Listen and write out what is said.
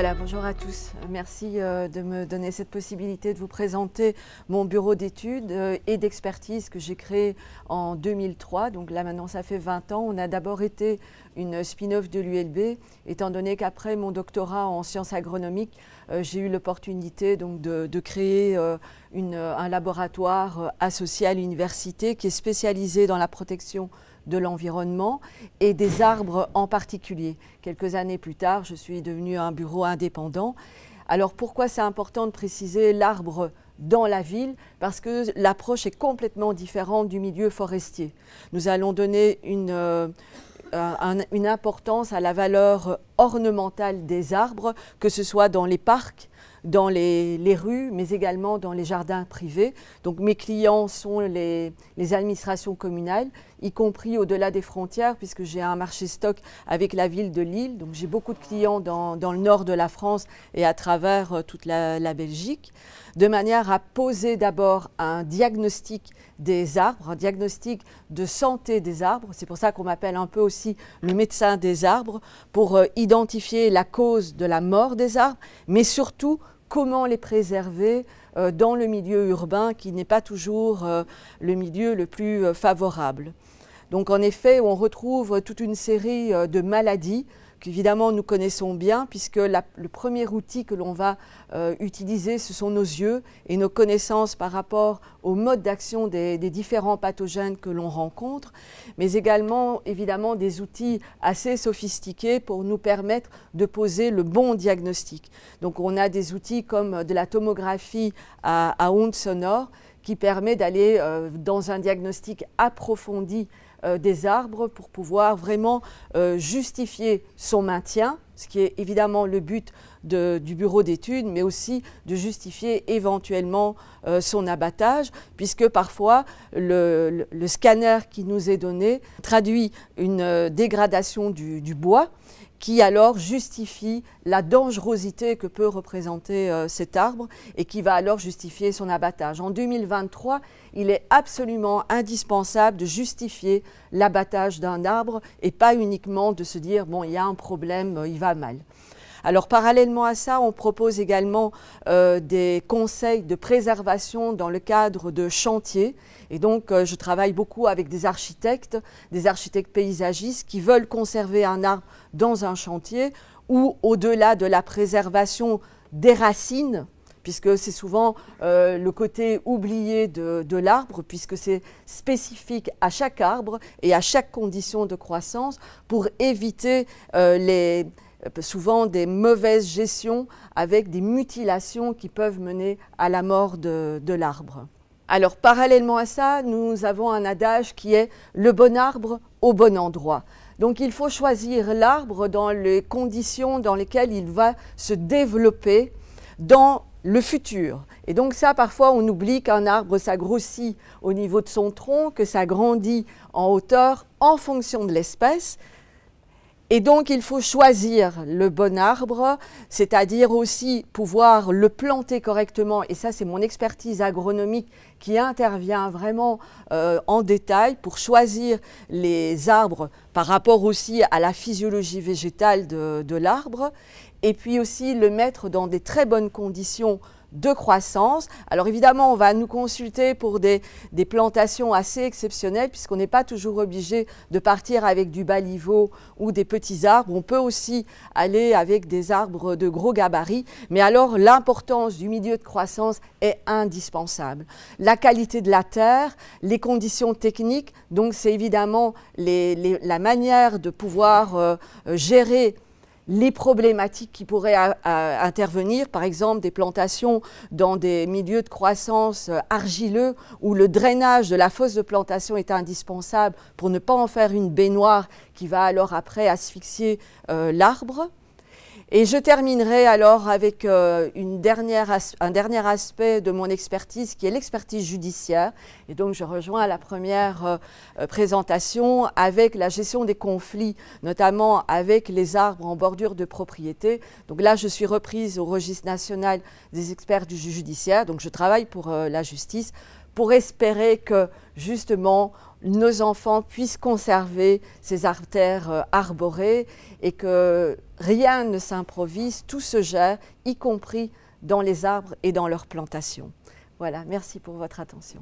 Voilà, bonjour à tous. Merci euh, de me donner cette possibilité de vous présenter mon bureau d'études euh, et d'expertise que j'ai créé en 2003. Donc là maintenant, ça fait 20 ans. On a d'abord été une spin-off de l'ULB, étant donné qu'après mon doctorat en sciences agronomiques, euh, j'ai eu l'opportunité donc de, créer un laboratoire associé à l'université qui est spécialisé dans la protection de l'environnement et des arbres en particulier. Quelques années plus tard, je suis devenu un bureau indépendant. Alors pourquoi c'est important de préciser l'arbre dans la ville parce que l'approche est complètement différente du milieu forestier. Nous allons donner une, euh, une, importance à la valeur ornementale des arbres, que ce soit dans les parcs, dans les, les, rues, mais également dans les jardins privés. Donc mes clients sont les, les administrations communales, y compris au-delà des frontières, puisque j'ai un marché stock avec la ville de Lille. Donc j'ai beaucoup de clients dans, dans, le nord de la France et à travers euh, toute la, la, Belgique, de manière à poser d'abord un diagnostic des arbres, un diagnostic de santé des arbres. C'est pour ça qu'on m'appelle un peu aussi le médecin des arbres, pour euh, identifier la cause de la mort des arbres, mais surtout comment les préserver euh, dans le milieu urbain qui n'est pas toujours euh, le milieu le plus euh, favorable. Donc en effet, on retrouve toute une série de maladies Évidemment nous connaissons bien, puisque le premier outil que l'on va euh, utiliser, ce sont nos yeux et nos connaissances par rapport au mode d'action des, différents pathogènes que l'on rencontre, mais également évidemment des outils assez sophistiqués pour nous permettre de poser le bon diagnostic. Donc on a des outils comme de la tomographie à, ondes sonores qui permet d'aller euh, dans un diagnostic approfondi euh, des arbres pour pouvoir vraiment euh, justifier son maintien ce qui est évidemment le but du bureau d'études, mais aussi de justifier éventuellement euh, son abattage, puisque parfois le, scanner qui nous est donné traduit une euh, dégradation du, bois qui alors justifie la dangerosité que peut représenter euh, cet arbre et qui va alors justifier son abattage. En 2023, il est absolument indispensable de justifier l'abattage d'un arbre et pas uniquement de se dire, bon, il y a un problème, il va mal. Alors parallèlement à ça, on propose également euh, des conseils de préservation dans le cadre de chantiers. Et donc euh, je travaille beaucoup avec des architectes, des architectes paysagistes qui veulent conserver un arbre dans un chantier ou au-delà de la préservation des racines puisque c'est souvent euh, le côté oublié de l'arbre, puisque c'est spécifique à chaque arbre et à chaque condition de croissance pour éviter les, euh, souvent des mauvaises gestions avec des mutilations qui peuvent mener à la mort de, l'arbre. Alors parallèlement à ça, nous avons un adage qui est le bon arbre au bon endroit. Donc il faut choisir l'arbre dans les conditions dans lesquelles il va se développer dans le futur. Et donc ça, parfois, on oublie qu'un arbre, ça grossit au niveau de son tronc, que ça grandit en hauteur en fonction de l'espèce. Et donc, il faut choisir le bon arbre, c'est-à-dire aussi pouvoir le planter correctement. Et ça, c'est mon expertise agronomique qui intervient vraiment euh, en détail pour choisir les arbres par rapport aussi à la physiologie végétale de, de l'arbre. Et puis aussi le mettre dans des très bonnes conditions de croissance. Alors évidemment, on va nous consulter pour des, plantations assez exceptionnelles puisqu'on n'est pas toujours obligé de partir avec du baliveau ou des petits arbres. On peut aussi aller avec des arbres de gros gabarit. Mais alors l'importance du milieu de croissance est indispensable. La qualité de la terre, les conditions techniques, donc c'est évidemment la manière de pouvoir euh, gérer les problématiques qui pourraient intervenir, par exemple des plantations dans des milieux de croissance euh, argileux où le drainage de la fosse de plantation est indispensable pour ne pas en faire une baignoire qui va alors après asphyxier euh, l'arbre. Et je terminerai alors avec euh, un dernier aspect de mon expertise qui est l'expertise judiciaire. Et donc je rejoins la première euh, présentation avec la gestion des conflits, notamment avec les arbres en bordure de propriété. Donc là, je suis reprise au registre national des experts du judiciaire. Donc je travaille pour euh, la justice pour espérer que justement nos enfants puissent conserver ces artères euh, arborées et que rien ne s'improvise, tout se gère, y compris dans les arbres et dans leurs plantations. Voilà, merci pour votre attention.